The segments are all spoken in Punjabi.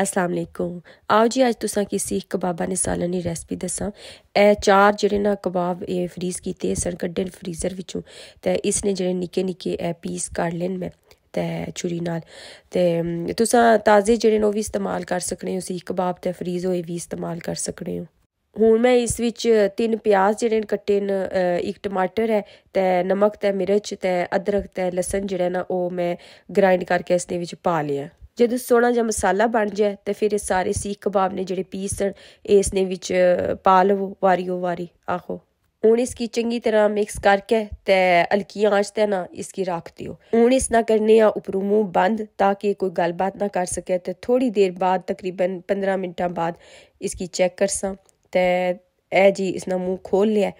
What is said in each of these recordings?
ਅਸਲਾਮ ਅਲੈਕੁਮ ਆਓ ਜੀ ਅੱਜ ਤੁਸੀਂ ਕਿਸੇ ਕਬਾਬਾ ਨੇ ਸਾਲਨ ਦੀ ਰੈਸਪੀ ਦੱਸਾਂ ਇਹ ਚਾਰ ਜਿਹੜੇ ਨਾ ਕਬਾਬ ਇਹ ਫਰੀਜ਼ ਕੀਤੇ ਸਨ ਕੱਢੇ ਫਰੀਜ਼ਰ ਵਿੱਚੋਂ ਤੇ ਇਸ ਨੇ ਜਿਹੜੇ ਨਿੱਕੇ ਨਿੱਕੇ ਇਹ ਪੀਸ ਕੱਢ ਲੈਣ ਮੈਂ ਤੇ ਚੁਰੀ ਨਾਲ ਤੇ ਤੁਸੀਂ ਤਾਜ਼ੇ ਜਿਹੜੇ ਨੋ ਉਹ ਵੀ ਇਸਤੇਮਾਲ ਕਰ ਸਕਦੇ ਹੋ ਸੀ ਕਬਾਬ ਤੇ ਫਰੀਜ਼ ਹੋਏ ਵੀ ਇਸਤੇਮਾਲ ਕਰ ਸਕਦੇ ਹੋ ਹੁਣ ਮੈਂ ਇਸ ਵਿੱਚ ਤਿੰਨ ਪਿਆਜ਼ ਜਿਹੜੇ ਨੇ ਕੱਟੇ ਨੇ ਇੱਕ ਟਮਾਟਰ ਹੈ ਤੇ ਨਮਕ ਤੇ ਮਿਰਚ ਤੇ ਅਦਰਕ ਤੇ ਲਸਣ ਜਿਹੜਾ ਨਾ ਉਹ ਮੈਂ ਗ੍ਰਾਈਂਡ ਕਰਕੇ ਇਸ ਦੇ ਵਿੱਚ ਪਾ ਲਿਆ ਜਦੋਂ ਸੋਹਣਾ ਜਿਹਾ ਮਸਾਲਾ ਬਣ ਜਾਏ ਤੇ ਫਿਰ ਇਹ ਸਾਰੇ ਸੀਖ ਕਬਾਬ ਨੇ ਜਿਹੜੇ ਪੀਸ ਇਸ ਨੇ ਵਿੱਚ ਪਾ ਲਵੋ ਵਾਰੀਓ ਵਾਰੀ ਆਹੋ ਹੁਣ ਇਸ ਕੀ ਚੰਗੀ ਤਰ੍ਹਾਂ ਮਿਕਸ ਕਰਕੇ ਤੇ ਹਲਕੀ ਆਂਚ ਤੇ ਨਾ ਇਸ ਕੀ ਰੱਖ ਦਿਓ ਹੁਣ ਇਸ ਨਾ ਕਰਨੇ ਆ ਉਪਰੋਂ ਮੂੰਹ ਬੰਦ ਤਾਂ ਕਿ ਕੋਈ ਗੱਲਬਾਤ ਨਾ ਕਰ ਸਕੇ ਤੇ ਥੋੜੀ ਦੇਰ ਬਾਅਦ ਤਕਰੀਬਨ 15 ਮਿੰਟਾਂ ਬਾਅਦ ਇਸ ਕੀ ਚੈੱਕ ਕਰਸਾਂ ਤੇ ਐ ਜੀ ਇਸ ਨਾ ਮੂੰਹ ਖੋਲ ਲਿਆ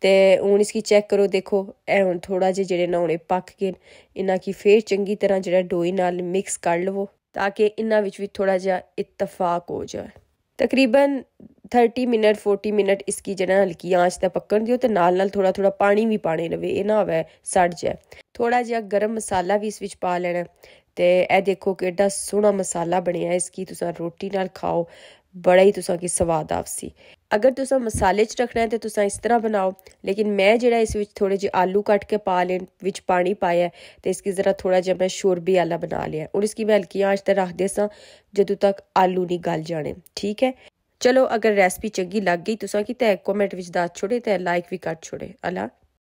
ਤੇ ਹੁਣ ਇਸ ਕੀ ਚੈੱਕ ਕਰੋ ਦੇਖੋ ਇਹ ਹੁਣ ਥੋੜਾ ਜਿਹਾ ਜਿਹੜੇ ਨਾ ਹੁਣੇ ਪੱਕ ਗਏ ਇਹਨਾਂ ਕੀ ਫੇਰ ਚੰਗੀ ਤਰ੍ਹਾਂ ਜਿਹੜਾ ਡੋਈ ਨਾਲ ਮਿਕਸ ਕਰ ਲਵੋ ਤਾਂ ਕਿ ਇਹਨਾਂ ਵਿੱਚ ਵੀ ਥੋੜਾ ਜਿਹਾ ਇਤਫਾਕ ਹੋ ਜਾਏ ਤਕਰੀਬਨ 30 ਮਿੰਟ 40 ਮਿੰਟ ਇਸ ਕੀ ਜਿਹੜਾ ਹਲਕੀ ਆਂਚ ਤੇ ਪੱਕਣ ਦਿਓ ਤੇ ਨਾਲ ਨਾਲ ਥੋੜਾ ਥੋੜਾ ਪਾਣੀ ਵੀ ਪਾਣੇ ਰਵੇ ਇਹ ਨਾ ਹੋਵੇ ਸੜ ਜਾਏ ਥੋੜਾ ਜਿਹਾ ਗਰਮ ਮਸਾਲਾ ਵੀ ਇਸ ਵਿੱਚ ਪਾ ਲੈਣਾ ਤੇ ਇਹ ਦੇਖੋ ਕਿੱਡਾ ਸੋਹਣਾ ਮਸਾਲਾ ਬਣਿਆ ਇਸ ਕੀ ਤੁਸੀਂ ਰੋਟੀ ਨਾਲ ਖਾਓ ਬੜਾ ਹੀ ਤੁਸਾਂ ਕੀ ਸਵਾਦ ਆਵਸੀ अगर तुसा मसाले च रखना है तो तुसा इस तरह बनाओ लेकिन मैं जरा इस विच थोड़े जे आलू कट के पा लें विच पानी पाया है तो इसकी जरा थोड़ा जहा मैं शोरबी आला बना लिया और इसकी मैं हल्की आँच तक रख दे सा जदों तक आलू नहीं गल जाने ठीक है चलो अगर रेसिपी चंकी लग गई तुसा कि तय कॉमेंट दस छोड़े तो लाइक भी कट छोड़े अला